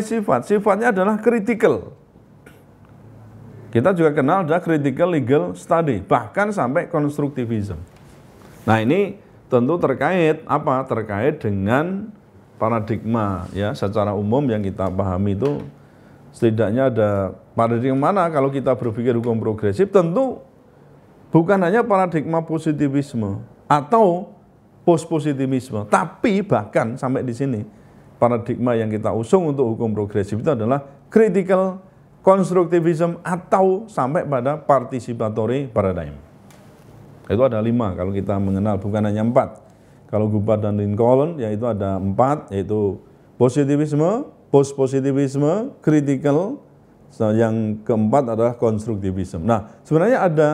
mengenai sifat, sifatnya adalah critical. Kita juga kenal ada critical legal study, bahkan sampai konstruktivisme Nah ini tentu terkait apa? Terkait dengan paradigma ya secara umum yang kita pahami itu setidaknya ada paradigma mana kalau kita berpikir hukum progresif tentu bukan hanya paradigma positivisme atau post positivisme tapi bahkan sampai di sini paradigma yang kita usung untuk hukum progresif itu adalah critical constructivism atau sampai pada participatory paradigm. Itu ada lima kalau kita mengenal, bukan hanya empat. Kalau Gubat dan Lincoln, yaitu ada empat, yaitu positivisme, post-positivisme, critical, yang keempat adalah konstruktivisme. Nah, sebenarnya ada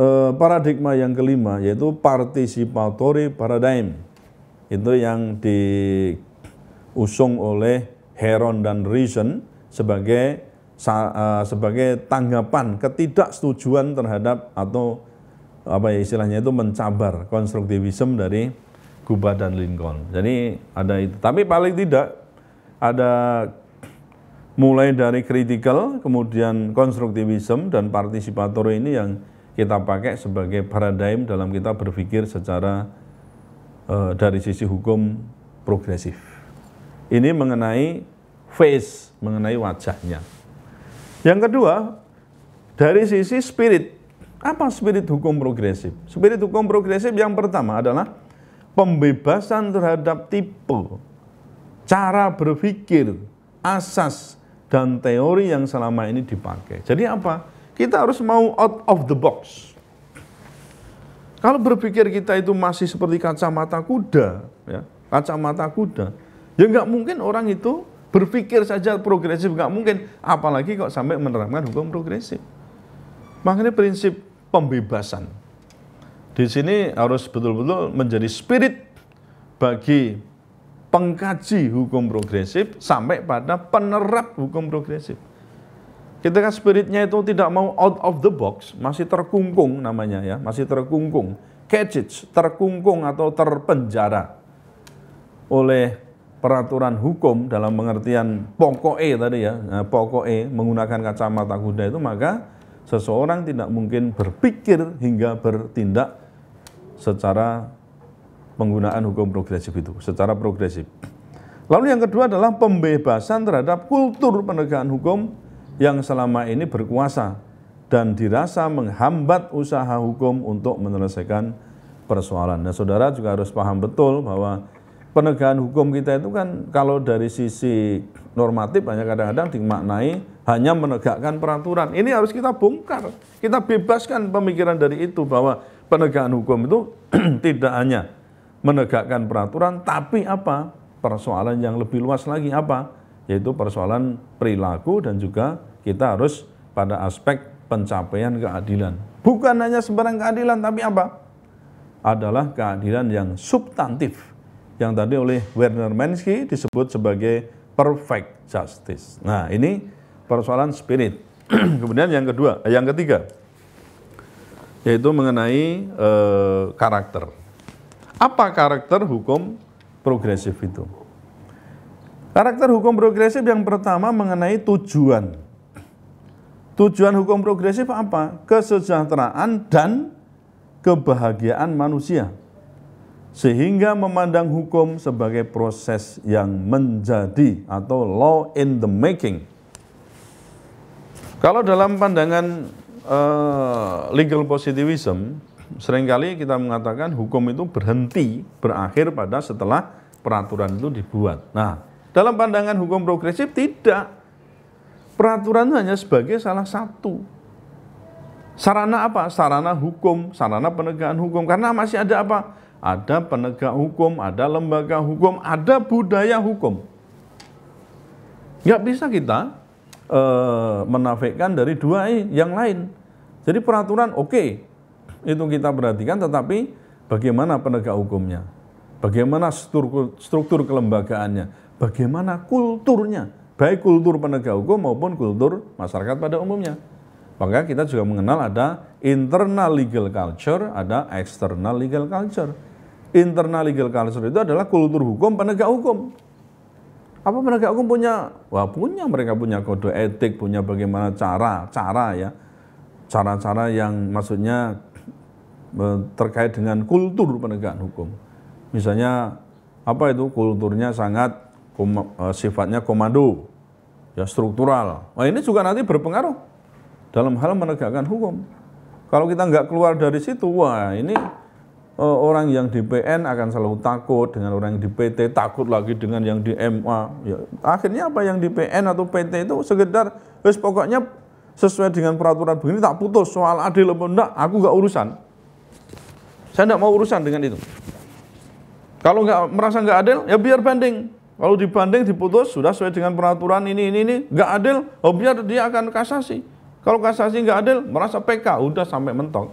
eh, paradigma yang kelima, yaitu participatory paradigm. Itu yang di diusung oleh Heron dan Reason sebagai eh, sebagai tanggapan ketidaksetujuan terhadap atau apa ya istilahnya itu mencabar konstruktivisme dari Kuba dan Lincoln. Jadi ada itu. Tapi paling tidak ada mulai dari kritikal kemudian konstruktivisme dan partisipator ini yang kita pakai sebagai paradigm dalam kita berpikir secara uh, dari sisi hukum progresif. Ini mengenai face, mengenai wajahnya. Yang kedua, dari sisi spirit. Apa spirit hukum progresif? Spirit hukum progresif yang pertama adalah pembebasan terhadap tipe, cara berpikir, asas, dan teori yang selama ini dipakai. Jadi apa? Kita harus mau out of the box. Kalau berpikir kita itu masih seperti kacamata kuda, ya, kacamata kuda, Ya nggak mungkin orang itu berpikir saja progresif, nggak mungkin. Apalagi kok sampai menerapkan hukum progresif. Makanya prinsip pembebasan. Di sini harus betul-betul menjadi spirit bagi pengkaji hukum progresif sampai pada penerap hukum progresif. kita kan spiritnya itu tidak mau out of the box, masih terkungkung namanya ya, masih terkungkung, caged, terkungkung atau terpenjara oleh peraturan hukum dalam pengertian pokok E tadi ya, nah, pokok E menggunakan kacamata kuda itu maka seseorang tidak mungkin berpikir hingga bertindak secara penggunaan hukum progresif itu, secara progresif. Lalu yang kedua adalah pembebasan terhadap kultur penegakan hukum yang selama ini berkuasa dan dirasa menghambat usaha hukum untuk menyelesaikan persoalan. Nah, saudara juga harus paham betul bahwa penegakan hukum kita itu kan kalau dari sisi normatif banyak kadang-kadang dimaknai hanya menegakkan peraturan. Ini harus kita bongkar. Kita bebaskan pemikiran dari itu bahwa penegakan hukum itu tidak hanya menegakkan peraturan tapi apa? Persoalan yang lebih luas lagi apa? Yaitu persoalan perilaku dan juga kita harus pada aspek pencapaian keadilan. Bukan hanya sembarang keadilan tapi apa? Adalah keadilan yang substantif yang tadi oleh Werner Mensky disebut sebagai perfect justice. Nah, ini persoalan spirit. Kemudian yang kedua, eh, yang ketiga yaitu mengenai eh, karakter. Apa karakter hukum progresif itu? Karakter hukum progresif yang pertama mengenai tujuan. Tujuan hukum progresif apa? Kesejahteraan dan kebahagiaan manusia sehingga memandang hukum sebagai proses yang menjadi atau law in the making. Kalau dalam pandangan uh, legal positivism, seringkali kita mengatakan hukum itu berhenti, berakhir pada setelah peraturan itu dibuat. Nah, dalam pandangan hukum progresif tidak. Peraturan hanya sebagai salah satu sarana apa? Sarana hukum, sarana penegakan hukum. Karena masih ada apa? ada penegak hukum, ada lembaga hukum, ada budaya hukum. Nggak bisa kita e, menafikan dari dua yang lain. Jadi peraturan oke, okay, itu kita perhatikan, tetapi bagaimana penegak hukumnya, bagaimana struktur, struktur kelembagaannya, bagaimana kulturnya, baik kultur penegak hukum maupun kultur masyarakat pada umumnya. Maka kita juga mengenal ada internal legal culture, ada external legal culture internal legal culture itu adalah kultur hukum penegak hukum. Apa penegak hukum punya? Wah punya, mereka punya kode etik, punya bagaimana cara, cara ya. Cara-cara yang maksudnya eh, terkait dengan kultur penegakan hukum. Misalnya apa itu kulturnya sangat eh, sifatnya komando, ya struktural. Wah ini juga nanti berpengaruh dalam hal menegakkan hukum. Kalau kita nggak keluar dari situ, wah ini Eh, orang yang di PN akan selalu takut dengan orang yang di PT, takut lagi dengan yang di MA. Ya, akhirnya apa yang di PN atau PT itu sekedar, terus pokoknya sesuai dengan peraturan begini tak putus soal adil apa enggak, aku nggak urusan. Saya enggak mau urusan dengan itu. Kalau nggak merasa nggak adil, ya biar banding. Kalau dibanding diputus sudah sesuai dengan peraturan ini ini ini nggak adil, oh biar dia akan kasasi. Kalau kasasi nggak adil, merasa PK udah sampai mentok.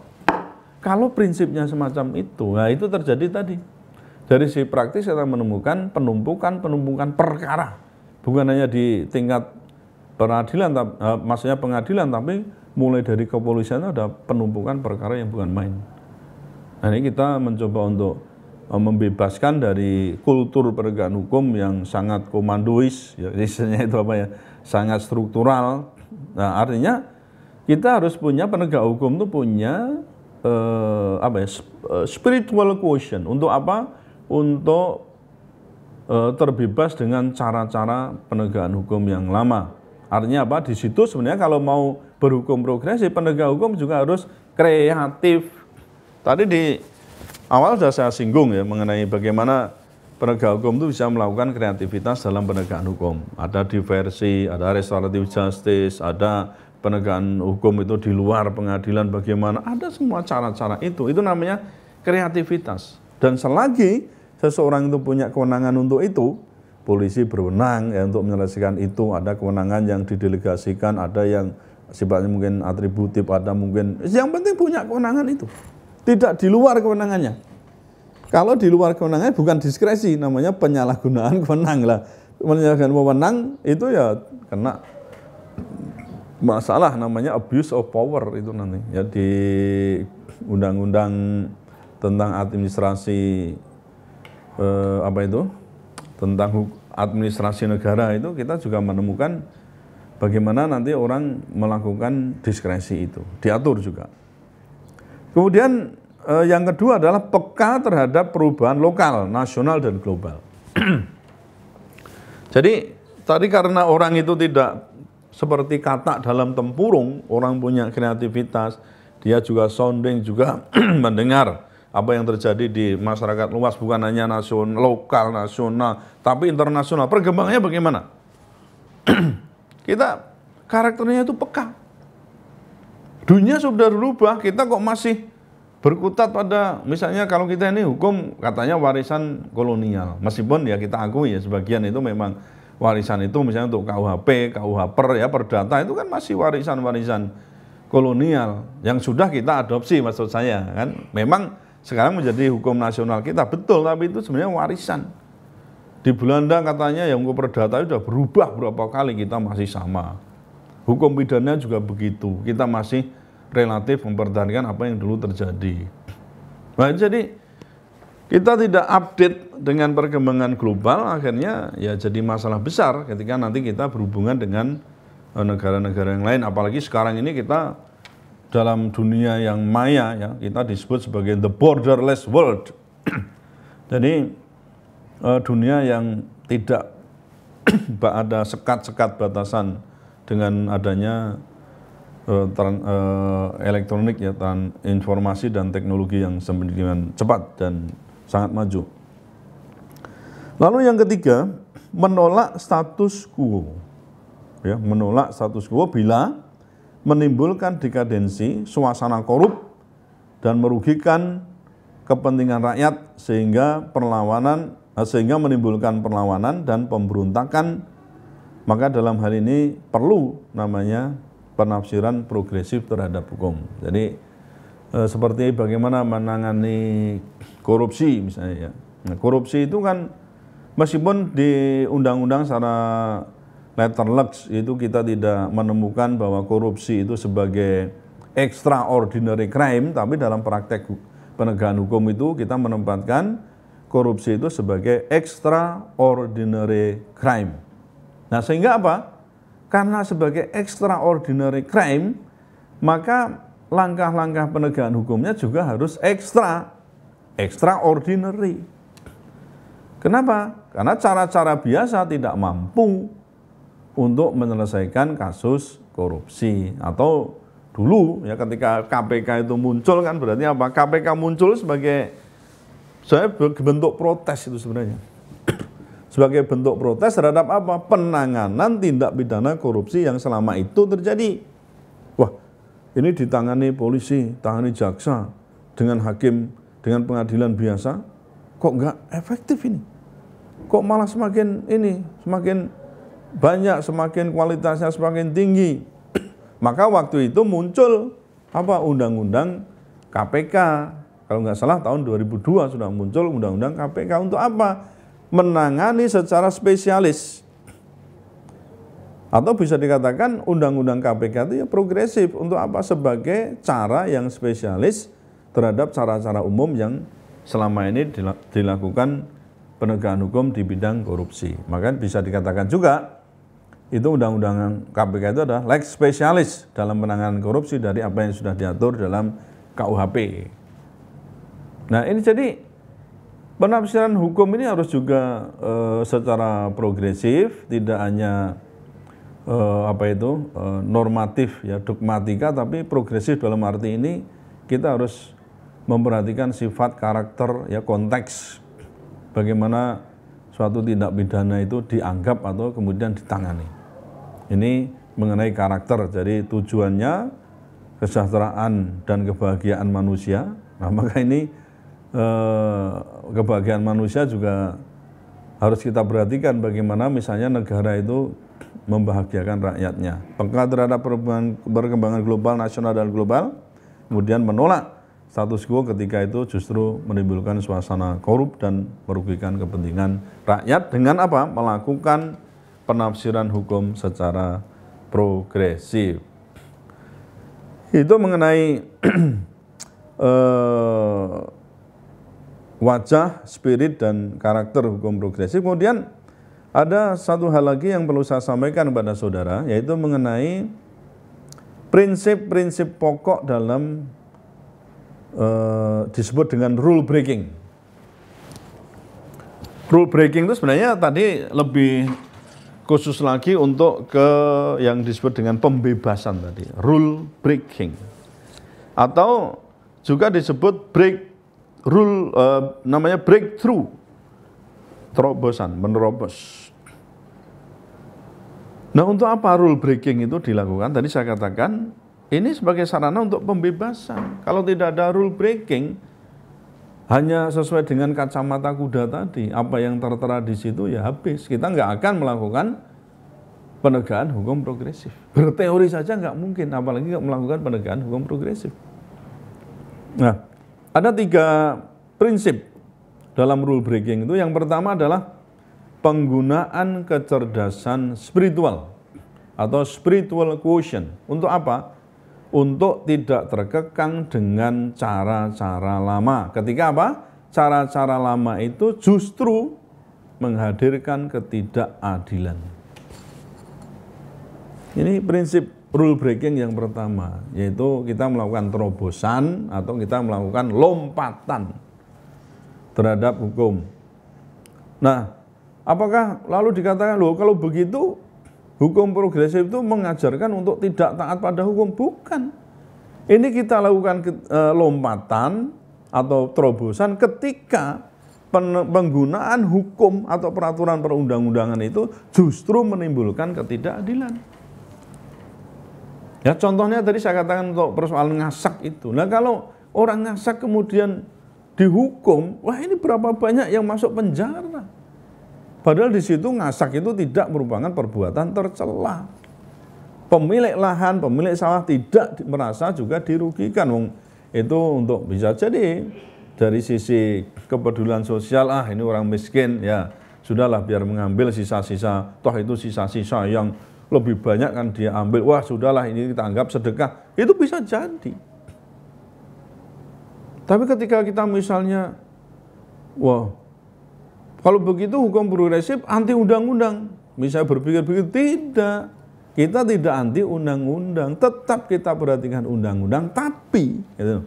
Kalau prinsipnya semacam itu, nah itu terjadi tadi. Dari si praktis kita menemukan penumpukan-penumpukan perkara. Bukan hanya di tingkat peradilan, eh, maksudnya pengadilan, tapi mulai dari kepolisian ada penumpukan perkara yang bukan main. Nah ini kita mencoba untuk eh, membebaskan dari kultur penegakan hukum yang sangat komandois, ya, istilahnya itu apa ya, sangat struktural. Nah, artinya kita harus punya penegak hukum itu punya uh, apa ya eh, spiritual quotient untuk apa untuk uh, terbebas dengan cara-cara penegakan hukum yang lama artinya apa di situ sebenarnya kalau mau berhukum progresif penegak hukum juga harus kreatif tadi di awal sudah saya singgung ya mengenai bagaimana penegak hukum itu bisa melakukan kreativitas dalam penegakan hukum ada diversi ada restoratif justice ada penegakan hukum itu di luar pengadilan bagaimana ada semua cara-cara itu itu namanya kreativitas dan selagi seseorang itu punya kewenangan untuk itu polisi berwenang ya untuk menyelesaikan itu ada kewenangan yang didelegasikan ada yang sifatnya mungkin atributif ada mungkin yang penting punya kewenangan itu tidak di luar kewenangannya kalau di luar kewenangannya bukan diskresi namanya penyalahgunaan kewenangan lah menyalahgunakan wewenang itu ya kena masalah namanya abuse of power itu nanti ya di undang-undang tentang administrasi eh, apa itu tentang administrasi negara itu kita juga menemukan bagaimana nanti orang melakukan diskresi itu diatur juga kemudian eh, yang kedua adalah peka terhadap perubahan lokal nasional dan global jadi tadi karena orang itu tidak seperti katak dalam tempurung, orang punya kreativitas, dia juga sounding, juga mendengar apa yang terjadi di masyarakat luas, bukan hanya nasional, lokal, nasional, tapi internasional. Perkembangannya bagaimana? kita karakternya itu peka. Dunia sudah berubah, kita kok masih berkutat pada misalnya kalau kita ini hukum katanya warisan kolonial. Meskipun ya kita akui ya sebagian itu memang warisan itu misalnya untuk KUHP, per ya perdata itu kan masih warisan-warisan kolonial yang sudah kita adopsi maksud saya kan. Memang sekarang menjadi hukum nasional kita betul tapi itu sebenarnya warisan. Di Belanda katanya yang hukum perdata itu sudah berubah berapa kali kita masih sama. Hukum pidana juga begitu. Kita masih relatif mempertahankan apa yang dulu terjadi. Nah, jadi kita tidak update dengan perkembangan global akhirnya ya jadi masalah besar ketika nanti kita berhubungan dengan eh, negara-negara yang lain apalagi sekarang ini kita dalam dunia yang maya ya kita disebut sebagai the borderless world jadi eh, dunia yang tidak ada sekat-sekat batasan dengan adanya uh, tran, uh, elektronik ya tran, informasi dan teknologi yang semakin cepat dan sangat maju. Lalu yang ketiga, menolak status quo. Ya, menolak status quo bila menimbulkan dekadensi, suasana korup, dan merugikan kepentingan rakyat sehingga perlawanan eh, sehingga menimbulkan perlawanan dan pemberontakan maka dalam hal ini perlu namanya penafsiran progresif terhadap hukum. Jadi e, seperti bagaimana menangani korupsi misalnya ya. Nah, korupsi itu kan meskipun di undang-undang secara letter lex itu kita tidak menemukan bahwa korupsi itu sebagai extraordinary crime tapi dalam praktek penegakan hukum itu kita menempatkan korupsi itu sebagai extraordinary crime. Nah, sehingga apa? Karena sebagai extraordinary crime maka langkah-langkah penegakan hukumnya juga harus ekstra, extraordinary. Kenapa? Karena cara-cara biasa tidak mampu untuk menyelesaikan kasus korupsi atau dulu ya ketika KPK itu muncul kan berarti apa? KPK muncul sebagai saya bentuk protes itu sebenarnya. sebagai bentuk protes terhadap apa? Penanganan tindak pidana korupsi yang selama itu terjadi ini ditangani polisi, tangani jaksa, dengan hakim, dengan pengadilan biasa, kok nggak efektif ini? Kok malah semakin ini, semakin banyak, semakin kualitasnya semakin tinggi. Maka waktu itu muncul apa undang-undang KPK. Kalau nggak salah tahun 2002 sudah muncul undang-undang KPK untuk apa? Menangani secara spesialis atau bisa dikatakan undang-undang KPK itu ya progresif untuk apa? Sebagai cara yang spesialis terhadap cara-cara umum yang selama ini dilakukan penegakan hukum di bidang korupsi. Maka bisa dikatakan juga itu undang-undang KPK itu adalah lex spesialis dalam penanganan korupsi dari apa yang sudah diatur dalam KUHP. Nah ini jadi penafsiran hukum ini harus juga e, secara progresif, tidak hanya eh, apa itu eh, normatif ya dogmatika tapi progresif dalam arti ini kita harus memperhatikan sifat karakter ya konteks bagaimana suatu tindak pidana itu dianggap atau kemudian ditangani. Ini mengenai karakter. Jadi tujuannya kesejahteraan dan kebahagiaan manusia. Nah, maka ini eh, kebahagiaan manusia juga harus kita perhatikan bagaimana misalnya negara itu membahagiakan rakyatnya. Peka terhadap perkembangan global, nasional, dan global, kemudian menolak status quo ketika itu justru menimbulkan suasana korup dan merugikan kepentingan rakyat dengan apa? Melakukan penafsiran hukum secara progresif. Itu mengenai eh, wajah, spirit, dan karakter hukum progresif. Kemudian ada satu hal lagi yang perlu saya sampaikan kepada saudara, yaitu mengenai prinsip-prinsip pokok dalam uh, disebut dengan rule breaking. Rule breaking itu sebenarnya tadi lebih khusus lagi untuk ke yang disebut dengan pembebasan tadi, rule breaking. Atau juga disebut break rule uh, namanya breakthrough terobosan, menerobos. Nah untuk apa rule breaking itu dilakukan? Tadi saya katakan ini sebagai sarana untuk pembebasan. Kalau tidak ada rule breaking, hanya sesuai dengan kacamata kuda tadi, apa yang tertera di situ ya habis. Kita nggak akan melakukan penegakan hukum progresif. Berteori saja nggak mungkin, apalagi nggak melakukan penegakan hukum progresif. Nah, ada tiga prinsip dalam rule breaking itu yang pertama adalah penggunaan kecerdasan spiritual atau spiritual quotient. Untuk apa? Untuk tidak terkekang dengan cara-cara lama. Ketika apa? Cara-cara lama itu justru menghadirkan ketidakadilan. Ini prinsip rule breaking yang pertama, yaitu kita melakukan terobosan atau kita melakukan lompatan terhadap hukum. Nah, apakah lalu dikatakan loh kalau begitu hukum progresif itu mengajarkan untuk tidak taat pada hukum? Bukan. Ini kita lakukan e, lompatan atau terobosan ketika penggunaan hukum atau peraturan perundang-undangan itu justru menimbulkan ketidakadilan. Ya contohnya tadi saya katakan untuk persoalan ngasak itu. Nah kalau orang ngasak kemudian dihukum, wah ini berapa banyak yang masuk penjara. Padahal di situ ngasak itu tidak merupakan perbuatan tercela. Pemilik lahan, pemilik sawah tidak merasa juga dirugikan. Wong itu untuk bisa jadi dari sisi kepedulian sosial, ah ini orang miskin ya sudahlah biar mengambil sisa-sisa. Toh itu sisa-sisa yang lebih banyak kan dia ambil. Wah sudahlah ini kita anggap sedekah. Itu bisa jadi. Tapi ketika kita misalnya, wah, kalau begitu hukum progresif anti undang-undang. Misalnya berpikir-pikir, tidak. Kita tidak anti undang-undang, tetap kita perhatikan undang-undang. Tapi, gitu,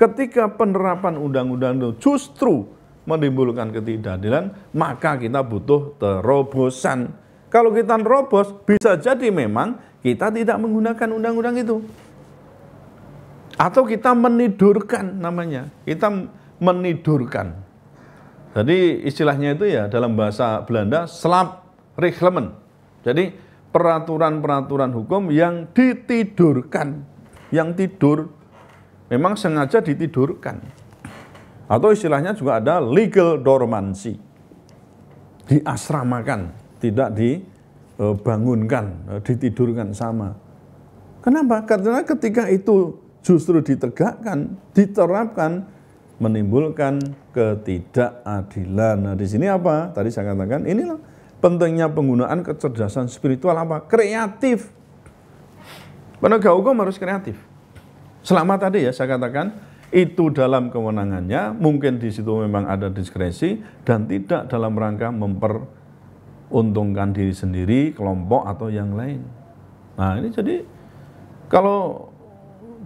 ketika penerapan undang-undang itu justru menimbulkan ketidakadilan, maka kita butuh terobosan. Kalau kita terobos, bisa jadi memang kita tidak menggunakan undang-undang itu. Atau kita menidurkan namanya. Kita menidurkan. Jadi istilahnya itu ya dalam bahasa Belanda slap reglement. Jadi peraturan-peraturan hukum yang ditidurkan, yang tidur memang sengaja ditidurkan. Atau istilahnya juga ada legal dormancy. Diasramakan, tidak dibangunkan, eh, eh, ditidurkan sama. Kenapa? Karena ketika itu justru ditegakkan, diterapkan menimbulkan ketidakadilan. Nah, di sini apa? Tadi saya katakan inilah pentingnya penggunaan kecerdasan spiritual apa? Kreatif. Penegak hukum harus kreatif. Selama tadi ya saya katakan itu dalam kewenangannya, mungkin di situ memang ada diskresi dan tidak dalam rangka memperuntungkan diri sendiri, kelompok atau yang lain. Nah, ini jadi kalau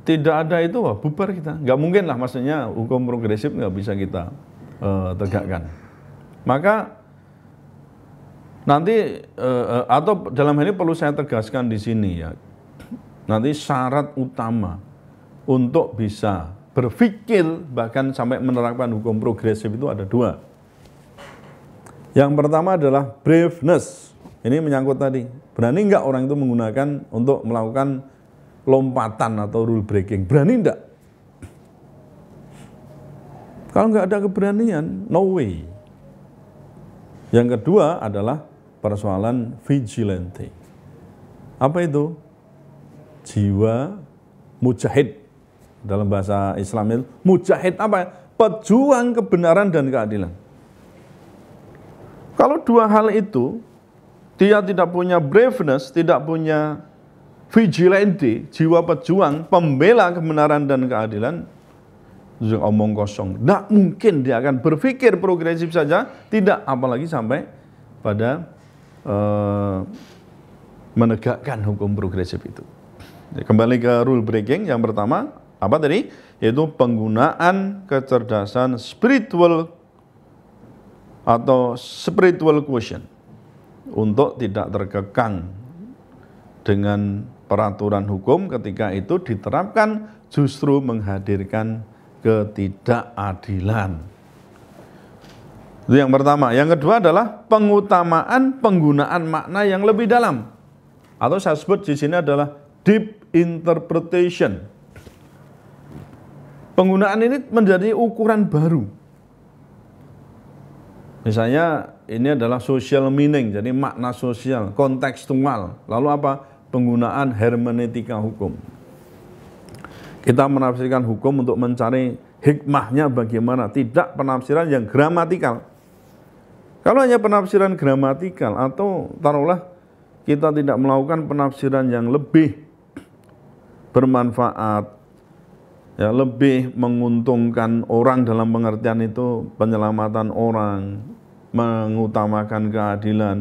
tidak ada itu wah, bubar kita. Nggak mungkin lah maksudnya hukum progresif nggak bisa kita uh, tegakkan. Maka nanti uh, atau dalam hal ini perlu saya tegaskan di sini ya. Nanti syarat utama untuk bisa berpikir bahkan sampai menerapkan hukum progresif itu ada dua. Yang pertama adalah braveness. Ini menyangkut tadi. Berani nggak orang itu menggunakan untuk melakukan lompatan atau rule breaking. Berani enggak? Kalau enggak ada keberanian, no way. Yang kedua adalah persoalan vigilante. Apa itu? Jiwa mujahid. Dalam bahasa Islam itu, mujahid apa? Pejuang kebenaran dan keadilan. Kalau dua hal itu, dia tidak punya braveness, tidak punya vigilante, jiwa pejuang, pembela kebenaran dan keadilan, omong kosong. Tidak mungkin dia akan berpikir progresif saja, tidak apalagi sampai pada uh, menegakkan hukum progresif itu. Ya, kembali ke rule breaking yang pertama, apa tadi? Yaitu penggunaan kecerdasan spiritual atau spiritual quotient untuk tidak terkekang dengan peraturan hukum ketika itu diterapkan justru menghadirkan ketidakadilan. Itu yang pertama. Yang kedua adalah pengutamaan penggunaan makna yang lebih dalam. Atau saya sebut di sini adalah deep interpretation. Penggunaan ini menjadi ukuran baru. Misalnya ini adalah social meaning, jadi makna sosial, kontekstual. Lalu apa? penggunaan hermeneutika hukum. Kita menafsirkan hukum untuk mencari hikmahnya bagaimana, tidak penafsiran yang gramatikal. Kalau hanya penafsiran gramatikal atau taruhlah kita tidak melakukan penafsiran yang lebih bermanfaat, ya lebih menguntungkan orang dalam pengertian itu penyelamatan orang, mengutamakan keadilan,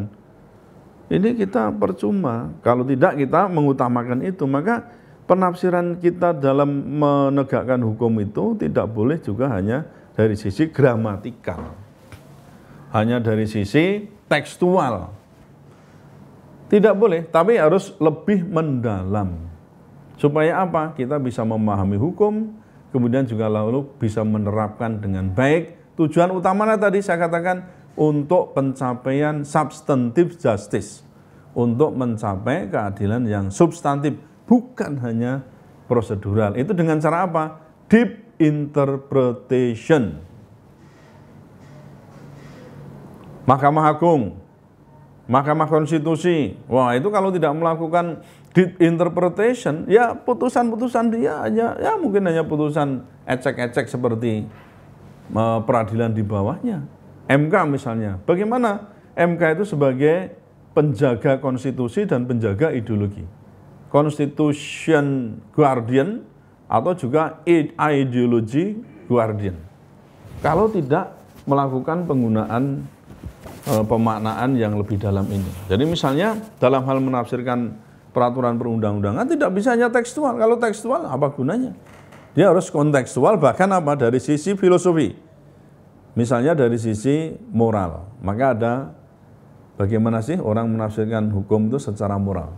ini kita percuma. Kalau tidak kita mengutamakan itu, maka penafsiran kita dalam menegakkan hukum itu tidak boleh juga hanya dari sisi gramatikal. Hanya dari sisi tekstual. Tidak boleh, tapi harus lebih mendalam. Supaya apa? Kita bisa memahami hukum, kemudian juga lalu bisa menerapkan dengan baik. Tujuan utamanya tadi saya katakan untuk pencapaian substantif justice, untuk mencapai keadilan yang substantif, bukan hanya prosedural. Itu dengan cara apa? Deep interpretation. Mahkamah Agung, Mahkamah Konstitusi, wah itu kalau tidak melakukan deep interpretation, ya putusan-putusan dia aja ya mungkin hanya putusan ecek-ecek seperti eh, peradilan di bawahnya MK misalnya. Bagaimana MK itu sebagai penjaga konstitusi dan penjaga ideologi. Constitution Guardian atau juga ideology guardian. Kalau tidak melakukan penggunaan e, pemaknaan yang lebih dalam ini. Jadi misalnya dalam hal menafsirkan peraturan perundang-undangan tidak bisa hanya tekstual. Kalau tekstual apa gunanya? Dia harus kontekstual bahkan apa dari sisi filosofi Misalnya dari sisi moral, maka ada bagaimana sih orang menafsirkan hukum itu secara moral.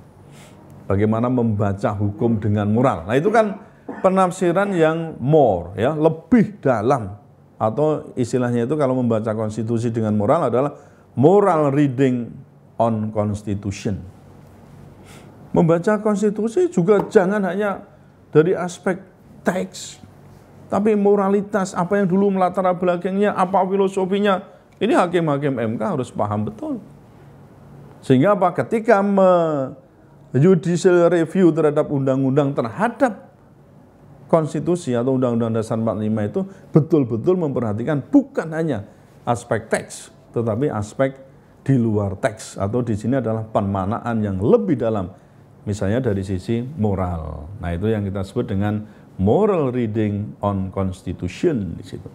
Bagaimana membaca hukum dengan moral. Nah itu kan penafsiran yang more, ya lebih dalam. Atau istilahnya itu kalau membaca konstitusi dengan moral adalah moral reading on constitution. Membaca konstitusi juga jangan hanya dari aspek teks, tapi moralitas, apa yang dulu melatar belakangnya, apa filosofinya, ini hakim-hakim MK harus paham betul. Sehingga apa? Ketika me judicial review terhadap undang-undang terhadap konstitusi atau undang-undang dasar 45 itu betul-betul memperhatikan bukan hanya aspek teks tetapi aspek di luar teks atau di sini adalah pemanaan yang lebih dalam misalnya dari sisi moral. Nah, itu yang kita sebut dengan moral reading on constitution di situ.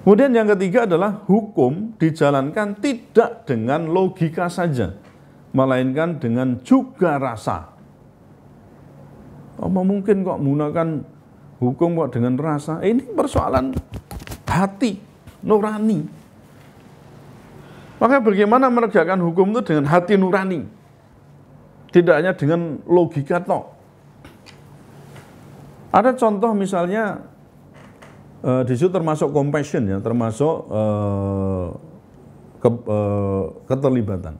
Kemudian yang ketiga adalah hukum dijalankan tidak dengan logika saja, melainkan dengan juga rasa. Oh, Apa mungkin kok menggunakan hukum kok dengan rasa? Ini persoalan hati, nurani. Maka bagaimana menegakkan hukum itu dengan hati nurani? Tidak hanya dengan logika tok. Ada contoh misalnya uh, di situ termasuk compassion ya, termasuk uh, ke, uh, keterlibatan.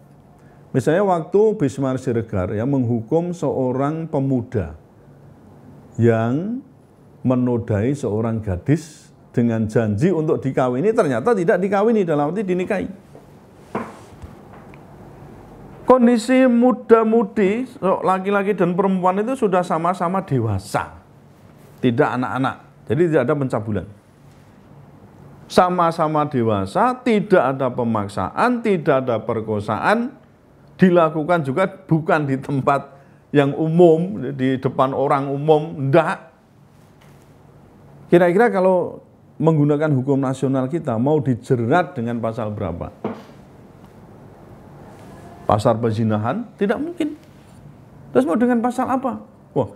Misalnya waktu Bismarck Siregar ya menghukum seorang pemuda yang menodai seorang gadis dengan janji untuk dikawini ternyata tidak dikawini dalam arti dinikahi. Kondisi muda-mudi laki-laki dan perempuan itu sudah sama-sama dewasa tidak anak-anak. Jadi tidak ada pencabulan. Sama-sama dewasa, tidak ada pemaksaan, tidak ada perkosaan, dilakukan juga bukan di tempat yang umum, di depan orang umum, enggak. Kira-kira kalau menggunakan hukum nasional kita mau dijerat dengan pasal berapa? Pasal perzinahan? Tidak mungkin. Terus mau dengan pasal apa? Wah,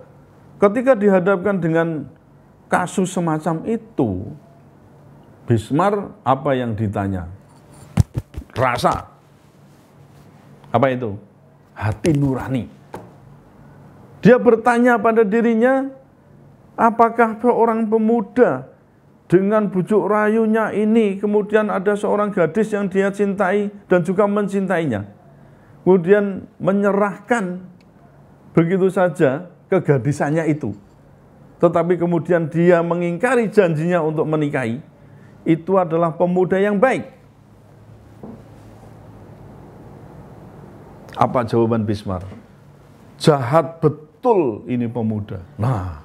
Ketika dihadapkan dengan kasus semacam itu, Bismar apa yang ditanya? Rasa. Apa itu? Hati nurani. Dia bertanya pada dirinya, apakah seorang pemuda dengan bujuk rayunya ini kemudian ada seorang gadis yang dia cintai dan juga mencintainya. Kemudian menyerahkan begitu saja kegadisannya itu. Tetapi kemudian dia mengingkari janjinya untuk menikahi. Itu adalah pemuda yang baik. Apa jawaban Bismar? Jahat betul ini pemuda. Nah,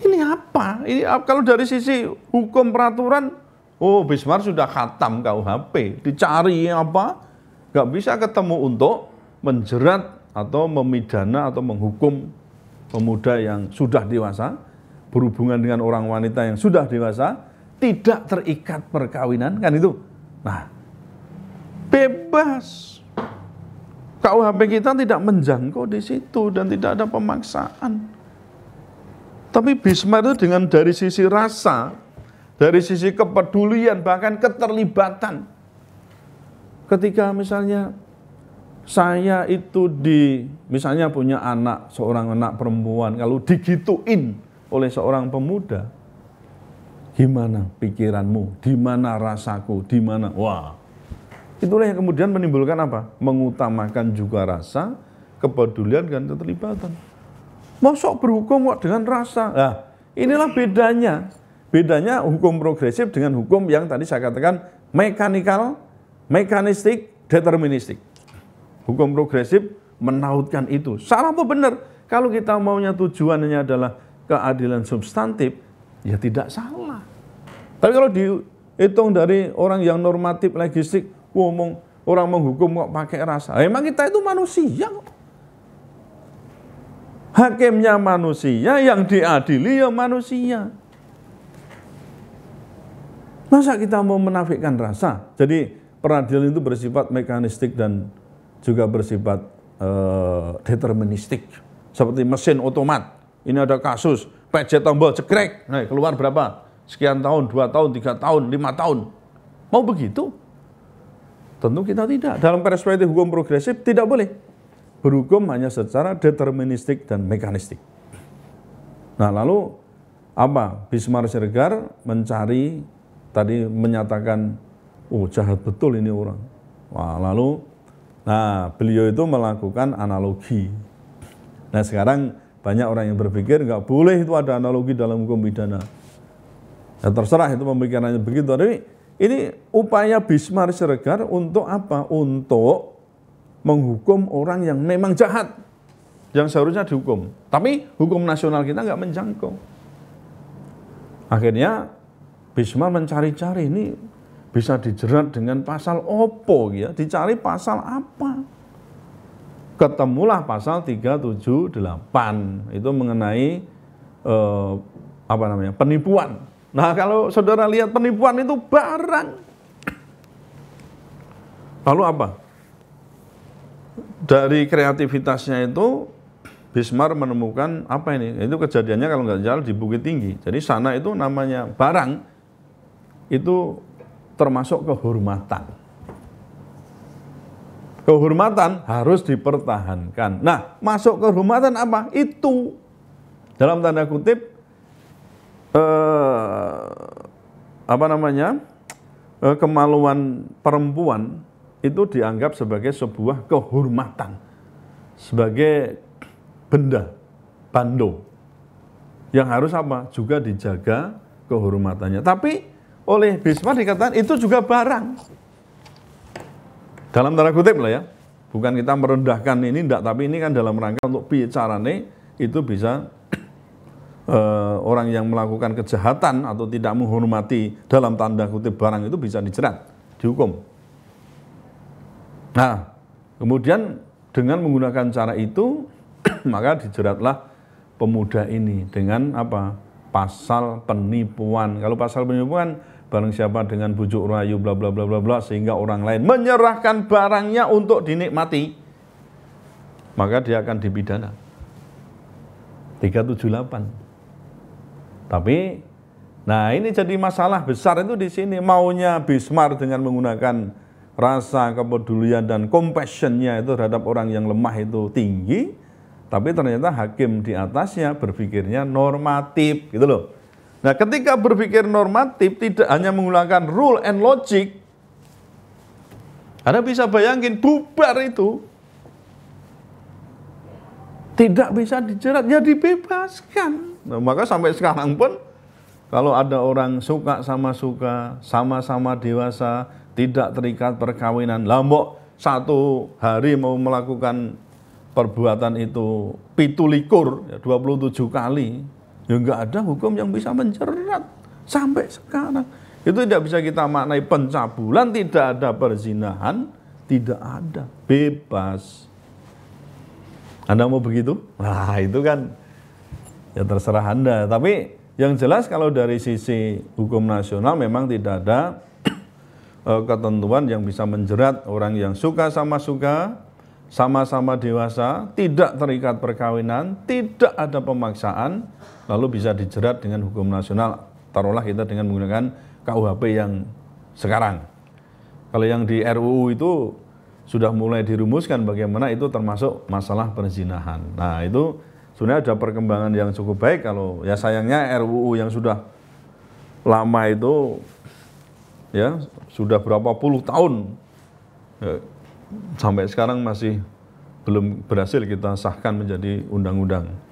ini apa? Ini kalau dari sisi hukum peraturan, oh Bismar sudah khatam KUHP, dicari apa? Gak bisa ketemu untuk menjerat atau memidana atau menghukum pemuda yang sudah dewasa berhubungan dengan orang wanita yang sudah dewasa tidak terikat perkawinan kan itu. Nah, bebas. KUHP kita tidak menjangkau di situ dan tidak ada pemaksaan. Tapi Bisma itu dengan dari sisi rasa, dari sisi kepedulian bahkan keterlibatan. Ketika misalnya saya itu di misalnya punya anak seorang anak perempuan kalau digituin oleh seorang pemuda gimana pikiranmu di mana rasaku di mana wah itulah yang kemudian menimbulkan apa mengutamakan juga rasa kepedulian dan keterlibatan mosok berhukum kok dengan rasa nah, inilah bedanya bedanya hukum progresif dengan hukum yang tadi saya katakan mekanikal mekanistik deterministik Hukum progresif menautkan itu. Salah apa benar? Kalau kita maunya tujuannya adalah keadilan substantif, ya tidak salah. Tapi kalau dihitung dari orang yang normatif legistik, ngomong orang menghukum kok pakai rasa. Ya, emang kita itu manusia kok. Hakimnya manusia, yang diadili ya manusia. Masa kita mau menafikan rasa? Jadi peradilan itu bersifat mekanistik dan juga bersifat uh, deterministik. Seperti mesin otomat. Ini ada kasus, pencet tombol cekrek, nah, keluar berapa? Sekian tahun, dua tahun, tiga tahun, lima tahun. Mau begitu? Tentu kita tidak. Dalam perspektif hukum progresif tidak boleh. Berhukum hanya secara deterministik dan mekanistik. Nah lalu apa? Bismarck Siregar mencari tadi menyatakan, oh jahat betul ini orang. Wah, lalu Nah, beliau itu melakukan analogi. Nah, sekarang banyak orang yang berpikir nggak boleh itu ada analogi dalam hukum pidana. Ya, terserah itu pemikirannya begitu. Tapi ini upaya Bismarck Seregar untuk apa? Untuk menghukum orang yang memang jahat, yang seharusnya dihukum. Tapi hukum nasional kita nggak menjangkau. Akhirnya Bismarck mencari-cari ini bisa dijerat dengan pasal opo ya, dicari pasal apa. Ketemulah pasal 378 itu mengenai eh, apa namanya? penipuan. Nah, kalau saudara lihat penipuan itu barang. Lalu apa? Dari kreativitasnya itu Bismar menemukan apa ini? Itu kejadiannya kalau nggak jauh di Bukit Tinggi. Jadi sana itu namanya barang itu termasuk kehormatan. Kehormatan harus dipertahankan. Nah, masuk kehormatan apa? Itu dalam tanda kutip eh, apa namanya eh, kemaluan perempuan itu dianggap sebagai sebuah kehormatan, sebagai benda bando yang harus apa juga dijaga kehormatannya. Tapi oleh Bisma dikatakan itu juga barang. Dalam tanda kutip lah ya. Bukan kita merendahkan ini enggak, tapi ini kan dalam rangka untuk bicara nih itu bisa e, orang yang melakukan kejahatan atau tidak menghormati dalam tanda kutip barang itu bisa dijerat, dihukum. Nah, kemudian dengan menggunakan cara itu maka dijeratlah pemuda ini dengan apa? pasal penipuan. Kalau pasal penipuan barang siapa dengan bujuk rayu bla bla bla bla bla sehingga orang lain menyerahkan barangnya untuk dinikmati maka dia akan dipidana 378 tapi nah ini jadi masalah besar itu di sini maunya Bismarck dengan menggunakan rasa kepedulian dan compassionnya itu terhadap orang yang lemah itu tinggi tapi ternyata hakim di atasnya berpikirnya normatif gitu loh Nah, ketika berpikir normatif tidak hanya menggunakan rule and logic, Anda bisa bayangin bubar itu. Tidak bisa dijerat, ya dibebaskan. Nah, maka sampai sekarang pun kalau ada orang suka sama suka, sama-sama dewasa, tidak terikat perkawinan, lambok satu hari mau melakukan perbuatan itu pitulikur, ya 27 kali, Ya nggak ada hukum yang bisa menjerat sampai sekarang. Itu tidak bisa kita maknai pencabulan, tidak ada perzinahan, tidak ada bebas. Anda mau begitu? Nah itu kan ya terserah Anda. Tapi yang jelas kalau dari sisi hukum nasional memang tidak ada eh, ketentuan yang bisa menjerat orang yang suka sama suka, sama-sama dewasa, tidak terikat perkawinan, tidak ada pemaksaan, lalu bisa dijerat dengan hukum nasional. Taruhlah kita dengan menggunakan KUHP yang sekarang. Kalau yang di RUU itu sudah mulai dirumuskan bagaimana itu termasuk masalah perzinahan. Nah, itu sebenarnya ada perkembangan yang cukup baik kalau ya sayangnya RUU yang sudah lama itu ya sudah berapa puluh tahun ya, sampai sekarang masih belum berhasil kita sahkan menjadi undang-undang.